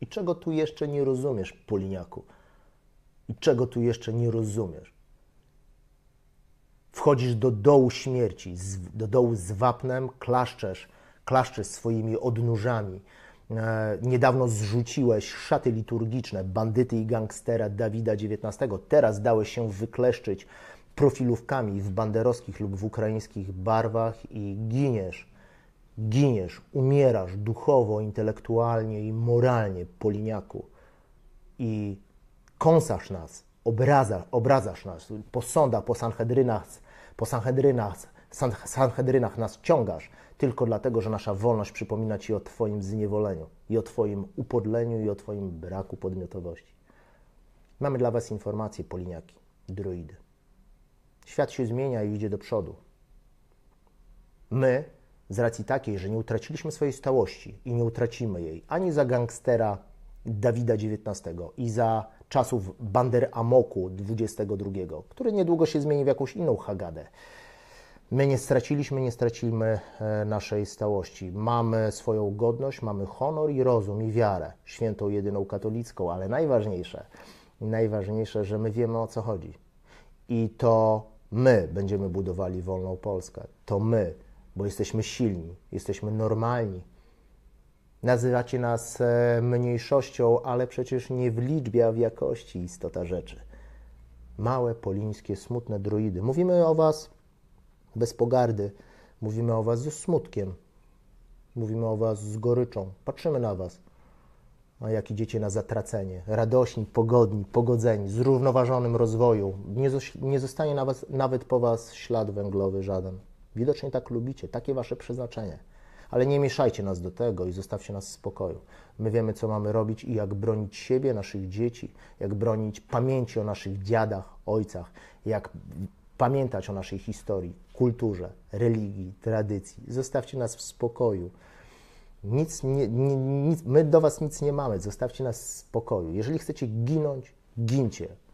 I czego tu jeszcze nie rozumiesz, Poliniaku? I czego tu jeszcze nie rozumiesz? Wchodzisz do dołu śmierci, do dołu z wapnem, klaszczesz, klaszczesz swoimi odnóżami. E, niedawno zrzuciłeś szaty liturgiczne bandyty i gangstera Dawida XIX. Teraz dałeś się wykleszczyć profilówkami w banderowskich lub w ukraińskich barwach i giniesz Giniesz, umierasz duchowo, intelektualnie i moralnie, poliniaku, i kąsasz nas, obraza, obrazasz nas, po sądach, po Sanhedrynach, po Sanhedrynach, San, Sanhedrynach nas ciągasz, tylko dlatego, że nasza wolność przypomina Ci o Twoim zniewoleniu i o Twoim upodleniu i o Twoim braku podmiotowości. Mamy dla Was informacje, poliniaki, druidy. Świat się zmienia i idzie do przodu. My, z racji takiej, że nie utraciliśmy swojej stałości i nie utracimy jej ani za gangstera Dawida XIX i za czasów Bander Amoku XXII, który niedługo się zmieni w jakąś inną Hagadę. My nie straciliśmy, nie stracimy e, naszej stałości. Mamy swoją godność, mamy honor i rozum i wiarę, świętą jedyną katolicką, ale najważniejsze, najważniejsze, że my wiemy o co chodzi. I to my będziemy budowali wolną Polskę. To my bo jesteśmy silni, jesteśmy normalni. Nazywacie nas e, mniejszością, ale przecież nie w liczbie, a w jakości istota rzeczy. Małe, polińskie, smutne druidy. Mówimy o Was bez pogardy, mówimy o Was ze smutkiem, mówimy o Was z goryczą. Patrzymy na Was, a no, jak idziecie na zatracenie, radośni, pogodni, pogodzeni, zrównoważonym rozwoju. Nie, nie zostanie na was, nawet po Was ślad węglowy żaden. Widocznie tak lubicie, takie wasze przeznaczenie. Ale nie mieszajcie nas do tego i zostawcie nas w spokoju. My wiemy, co mamy robić i jak bronić siebie, naszych dzieci, jak bronić pamięci o naszych dziadach, ojcach, jak pamiętać o naszej historii, kulturze, religii, tradycji. Zostawcie nas w spokoju. Nic, nie, nie, nic, my do Was nic nie mamy, zostawcie nas w spokoju. Jeżeli chcecie ginąć, gincie.